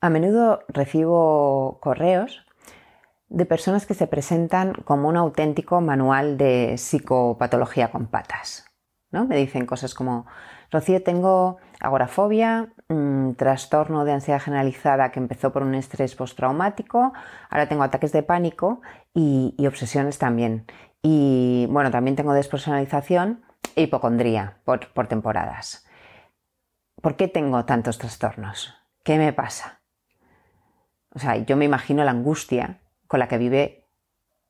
A menudo recibo correos de personas que se presentan como un auténtico manual de psicopatología con patas. ¿no? Me dicen cosas como, Rocío, tengo agorafobia, mm, trastorno de ansiedad generalizada que empezó por un estrés postraumático, ahora tengo ataques de pánico y, obsesiones también. Y bueno, también tengo despersonalización e hipocondría por, por temporadas. ¿Por qué tengo tantos trastornos? ¿Qué me pasa? O sea, yo me imagino la angustia con la que vive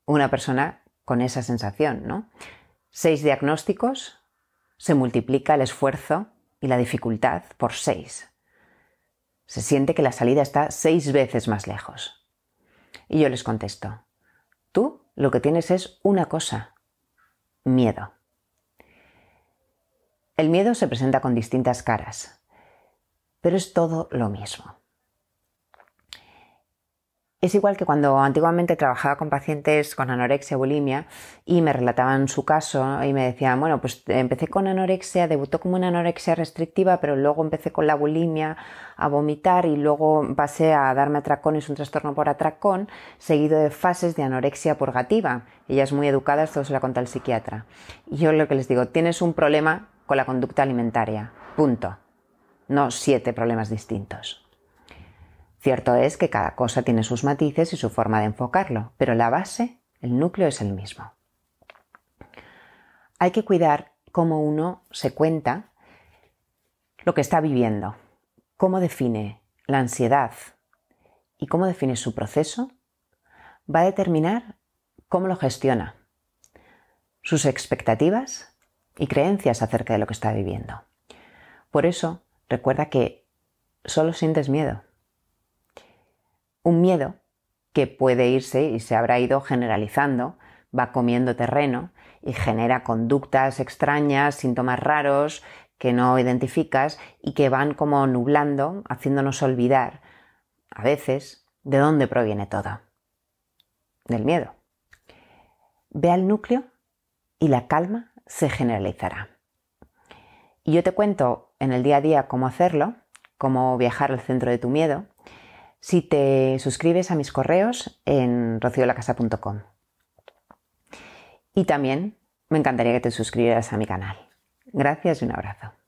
una persona con esa sensación, ¿no? Seis diagnósticos, se multiplica el esfuerzo y la dificultad por seis. Se siente que la salida está seis veces más lejos. Y yo les contesto, tú lo que tienes es una cosa, miedo. El miedo se presenta con distintas caras, pero es todo lo mismo. Es igual que cuando antiguamente trabajaba con pacientes con anorexia, bulimia y me relataban su caso y me decían, bueno, pues empecé con anorexia, debutó como una anorexia restrictiva, pero luego empecé con la bulimia a vomitar y luego pasé a darme atracones, un trastorno por atracón, seguido de fases de anorexia purgativa. Ella es muy educada, esto se la cuenta el psiquiatra. Y yo lo que les digo, tienes un problema con la conducta alimentaria, punto. No siete problemas distintos. Cierto es que cada cosa tiene sus matices y su forma de enfocarlo, pero la base, el núcleo es el mismo. Hay que cuidar cómo uno se cuenta lo que está viviendo, cómo define la ansiedad y cómo define su proceso, va a determinar cómo lo gestiona, sus expectativas y creencias acerca de lo que está viviendo. Por eso, recuerda que solo sientes miedo un miedo que puede irse y se habrá ido generalizando, va comiendo terreno y genera conductas extrañas, síntomas raros que no identificas y que van como nublando, haciéndonos olvidar a veces de dónde proviene todo. Del miedo. Ve al núcleo y la calma se generalizará. Y yo te cuento en el día a día cómo hacerlo, cómo viajar al centro de tu miedo si te suscribes a mis correos en rociolacasa.com. Y también me encantaría que te suscribieras a mi canal. Gracias y un abrazo.